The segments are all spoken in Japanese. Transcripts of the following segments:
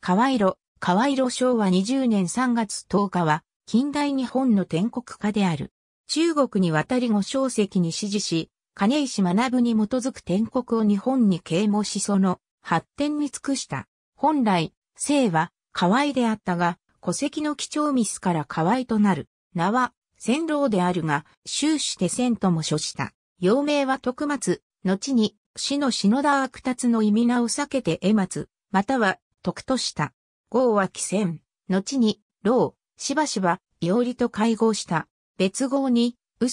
河色、河色昭和20年3月10日は、近代日本の天国家である。中国に渡り後小石に支持し、金石学に基づく天国を日本に啓蒙しその発展に尽くした。本来、姓は河合であったが、戸籍の貴重ミスから河合となる。名は、仙老であるが、終始で仙とも処した。幼名は徳松、後に、死の篠田悪達の意味名を避けて江松、または徳とした。豪は汽戦。後に、老、しばしば、料理と会合した。別号に、右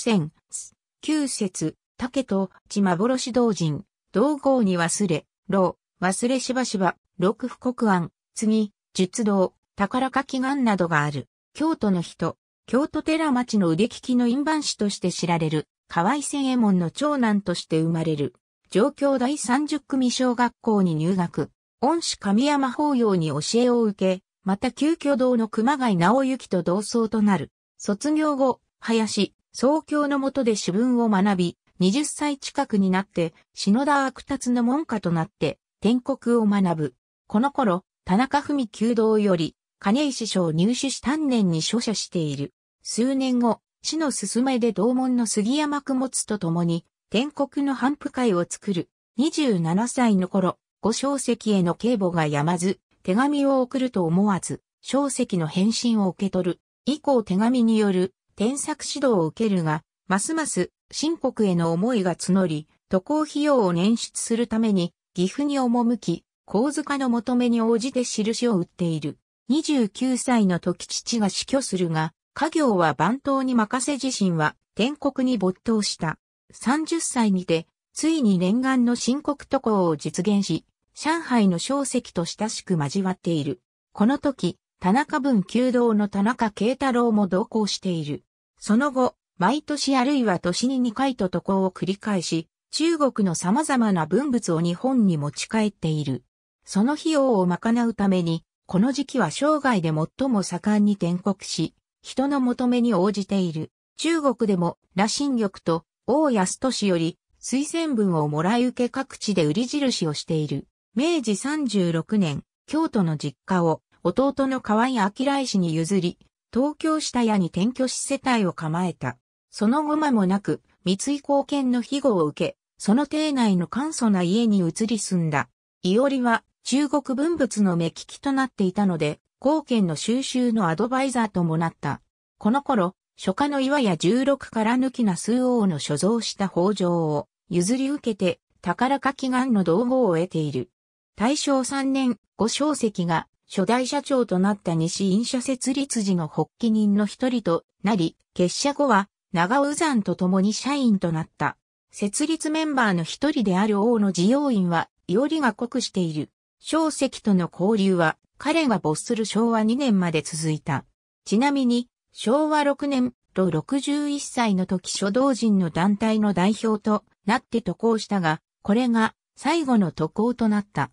す、旧節、竹と、地幻同人、同号に忘れ、老、忘れしばしば、六不国案、次、術道、宝か祈願などがある。京都の人、京都寺町の腕利きの印判師として知られる、河合千右衛門の長男として生まれる。上京第三十組小学校に入学。恩師神山法要に教えを受け、また旧居堂の熊谷直行と同窓となる。卒業後、林、宗教の下で詩文を学び、20歳近くになって、篠田悪達の門下となって、天国を学ぶ。この頃、田中文旧道より、金石賞を入手し丹念に書写している。数年後、死の勧めで同門の杉山供物と共に、天国の反布会を作る。27歳の頃、ご小石への警護がやまず、手紙を送ると思わず、小石の返信を受け取る。以降手紙による添削指導を受けるが、ますます新国への思いが募り、渡航費用を捻出するために、岐阜に赴き、小塚の求めに応じて印を打っている。29歳の時父が死去するが、家業は番頭に任せ自身は天国に没頭した。30歳にて、ついに念願の新国渡航を実現し、上海の小石と親しく交わっている。この時、田中文旧道の田中慶太郎も同行している。その後、毎年あるいは年に2回と渡航を繰り返し、中国の様々な文物を日本に持ち帰っている。その費用を賄うために、この時期は生涯で最も盛んに転国し、人の求めに応じている。中国でも、羅新玉と王安俊より、推薦文をもらい受け各地で売り印をしている。明治36年、京都の実家を弟の河合明石に譲り、東京下屋に転居し世帯を構えた。その後間もなく、三井貢献の庇護を受け、その邸内の簡素な家に移り住んだ。伊織は中国文物の目利きとなっていたので、貢献の収集のアドバイザーともなった。この頃、初夏の岩屋十六から抜きな数王の所蔵した法上を譲り受けて、宝か祈願の道具を得ている。大正3年、五小石が初代社長となった西院社設立時の発起人の一人となり、結社後は長尾山と共に社員となった。設立メンバーの一人である王の事業員は、いおりが濃くしている。小石との交流は、彼が没する昭和2年まで続いた。ちなみに、昭和6年、と61歳の時書道人の団体の代表となって渡航したが、これが最後の渡航となった。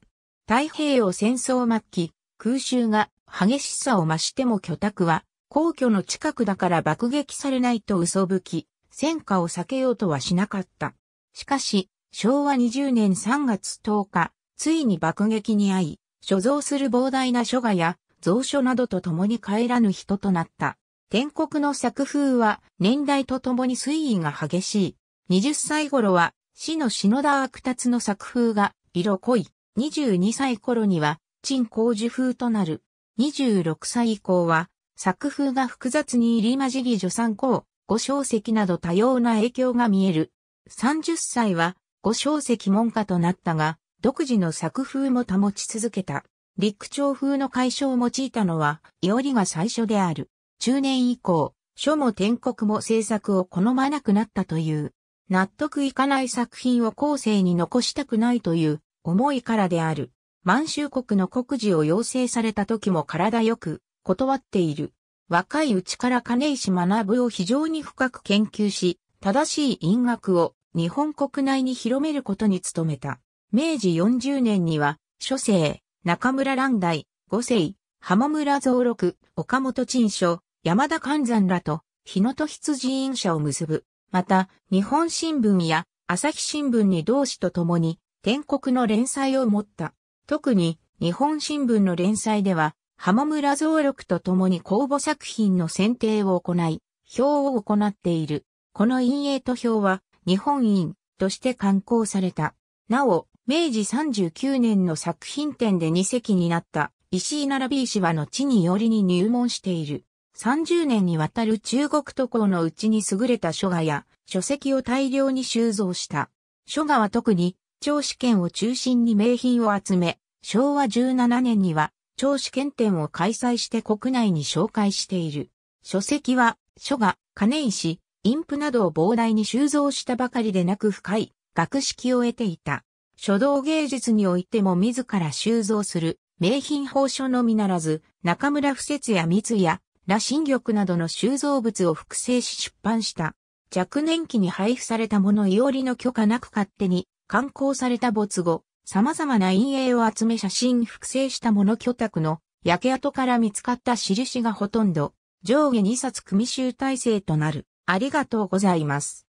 太平洋戦争末期、空襲が激しさを増しても居宅は、皇居の近くだから爆撃されないと嘘吹き、戦火を避けようとはしなかった。しかし、昭和20年3月10日、ついに爆撃に遭い、所蔵する膨大な書画や蔵書などと共に帰らぬ人となった。天国の作風は年代と共に推移が激しい。20歳頃は、死の篠田悪達の作風が色濃い。22歳頃には、陳工樹風となる。26歳以降は、作風が複雑に入り混じり助産校、五小石など多様な影響が見える。30歳は、五小石門下となったが、独自の作風も保ち続けた。陸長風の解消を用いたのは、いおりが最初である。中年以降、書も天国も制作を好まなくなったという。納得いかない作品を後世に残したくないという重いからである。満州国の国事を要請された時も体よく断っている。若いうちから金石学を非常に深く研究し、正しい因学を日本国内に広めることに努めた。明治40年には、諸生、中村蘭大、五世、浜村蔵六、岡本陳書、山田寛山らと、日野と羊院社を結ぶ。また、日本新聞や朝日新聞に同志と共に、天国の連載を持った。特に日本新聞の連載では、浜村増力と共に公募作品の選定を行い、票を行っている。この陰影と票は日本院として刊行された。なお、明治39年の作品展で二席になった石井並び石は後によりに入門している。30年にわたる中国渡航のうちに優れた書画や書籍を大量に収蔵した。書画は特に銚子県を中心に名品を集め、昭和17年には銚子験展を開催して国内に紹介している。書籍は書画、金石、陰譜などを膨大に収蔵したばかりでなく深い学識を得ていた。書道芸術においても自ら収蔵する名品宝書のみならず、中村不節や三谷、羅新玉などの収蔵物を複製し出版した。若年期に配布されたものいおりの許可なく勝手に刊行された没後、様々な陰影を集め写真複製したもの居宅の焼け跡から見つかった印がほとんど上下2冊組集体制となる。ありがとうございます。